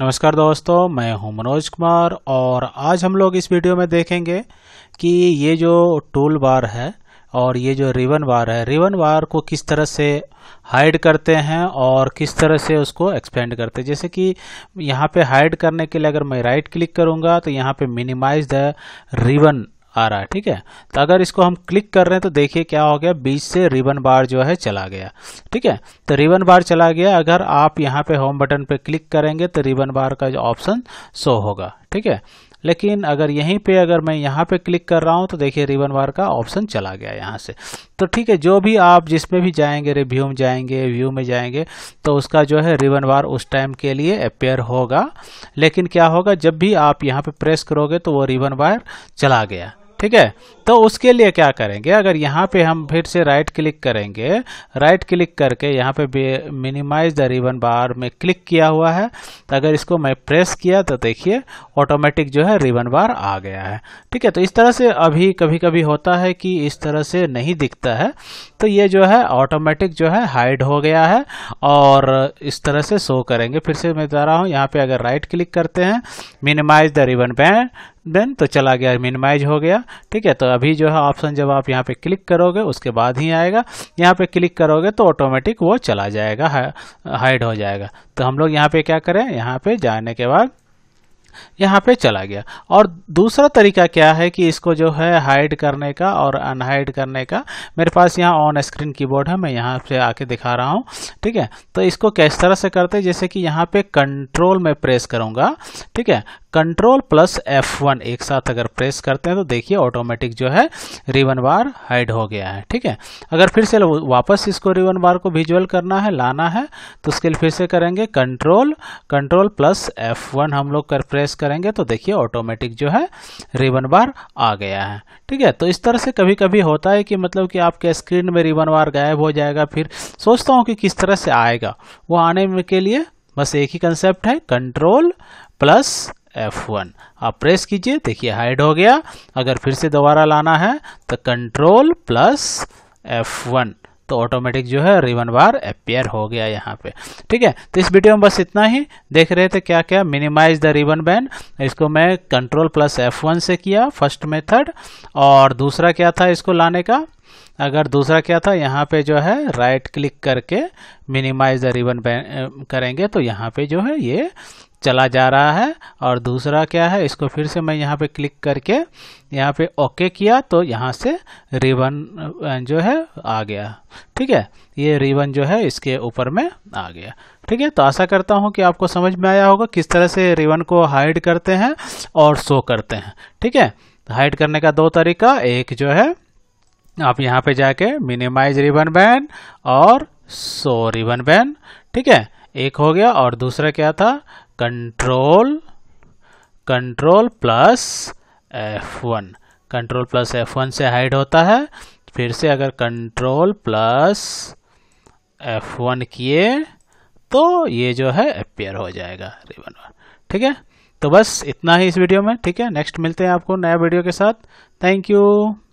नमस्कार दोस्तों मैं हूं मनोज कुमार और आज हम लोग इस वीडियो में देखेंगे कि ये जो टूल बार है और ये जो रिवन बार है रिवन बार को किस तरह से हाइड करते हैं और किस तरह से उसको एक्सपेंड करते हैं जैसे कि यहाँ पे हाइड करने के लिए अगर मैं राइट क्लिक करूँगा तो यहाँ पे मिनिमाइज द रिवन आ रहा है ठीक है तो अगर इसको हम क्लिक कर रहे हैं तो देखिए क्या हो गया बीच से रिबन बार जो है चला गया ठीक है तो रिबन बार चला गया अगर आप यहाँ पे होम बटन पे क्लिक करेंगे तो रिबन बार का जो ऑप्शन शो होगा ठीक है लेकिन अगर यहीं पे अगर मैं यहाँ पे क्लिक कर रहा हूँ तो देखिए रिबन वार का ऑप्शन चला गया यहाँ से तो ठीक है जो भी आप जिसमें भी जाएंगे रिव्यू में जाएंगे व्यू में जाएंगे तो उसका जो है रिबन वार उस टाइम के लिए अपेयर होगा लेकिन क्या होगा जब भी आप यहाँ पे प्रेस करोगे तो वो रिबन वायर चला गया ठीक है तो उसके लिए क्या करेंगे अगर यहाँ पे हम फिर से राइट क्लिक करेंगे राइट क्लिक करके यहाँ पे मिनिमाइज द रिबन बार में क्लिक किया हुआ है तो अगर इसको मैं प्रेस किया तो देखिए ऑटोमेटिक जो है रिबन बार आ गया है ठीक है तो इस तरह से अभी कभी कभी होता है कि इस तरह से नहीं दिखता है तो ये जो है ऑटोमेटिक जो है हाइड हो गया है और इस तरह से शो करेंगे फिर से मैं बता रहा हूँ यहाँ पे अगर राइट क्लिक करते हैं minimise the ribbon band then तो चला गया मिनिमाइज हो गया ठीक है तो अभी जो है ऑप्शन जब आप यहाँ पे क्लिक करोगे उसके बाद ही आएगा यहाँ पे क्लिक करोगे तो ऑटोमेटिक वो चला जाएगा हाइड हो जाएगा तो हम लोग यहाँ पे क्या करें यहाँ पे जाने के बाद यहाँ पे चला गया और दूसरा तरीका क्या है कि इसको जो है हाइड करने का और अनहाइड करने का मेरे पास यहाँ ऑन स्क्रीन कीबोर्ड है मैं यहाँ से आके दिखा रहा हूँ ठीक है तो इसको किस तरह से करते हैं जैसे कि यहाँ पे कंट्रोल में प्रेस करूँगा ठीक है कंट्रोल प्लस एफ वन एक साथ अगर प्रेस करते हैं तो देखिए ऑटोमेटिक जो है रिबन बार हाइड हो गया है ठीक है अगर फिर से वापस इसको रिबन बार को विजुअल करना है लाना है तो उसके लिए फिर से करेंगे control control plus F one हम लोग कर प्रेस करेंगे तो देखिए ऑटोमेटिक जो है रिबन बार आ गया है ठीक है तो इस तरह से कभी कभी होता है कि मतलब कि आपके स्क्रीन में रिबन बार गायब हो जाएगा फिर सोचता हूँ कि किस तरह से आएगा वो आने के लिए बस एक ही कंसेप्ट है कंट्रोल प्लस एफ वन आप प्रेस कीजिए देखिए हाइड हो गया अगर फिर से दोबारा लाना है तो कंट्रोल प्लस एफ वन तो ऑटोमेटिक जो है रिबन बार अपेयर हो गया यहाँ पे ठीक है तो इस वीडियो में बस इतना ही देख रहे थे क्या क्या मिनिमाइज द रिबन बैंड इसको मैं कंट्रोल प्लस एफ वन से किया फर्स्ट मेथड और दूसरा क्या था इसको लाने का अगर दूसरा क्या था यहाँ पे जो है राइट क्लिक करके मिनिमाइज द रिबन करेंगे तो यहाँ पे जो है ये चला जा रहा है और दूसरा क्या है इसको फिर से मैं यहाँ पे क्लिक करके यहाँ पे ओके किया तो यहाँ से रिबन जो है आ गया ठीक है ये रिबन जो है इसके ऊपर में आ गया ठीक है तो आशा करता हूँ कि आपको समझ में आया होगा किस तरह से रिबन को हाइड करते हैं और शो करते हैं ठीक है हाइड करने का दो तरीका एक जो है आप यहाँ पे जाके मिनिमाइज रिबन बैन और सो रिबन बैन ठीक है एक हो गया और दूसरा क्या था control control plus F one control plus F one से हाइड होता है फिर से अगर कंट्रोल प्लस एफ वन किए तो ये जो है अपेयर हो जाएगा रिबन वन ठीक है तो बस इतना ही इस वीडियो में ठीक है नेक्स्ट मिलते हैं आपको नया वीडियो के साथ थैंक यू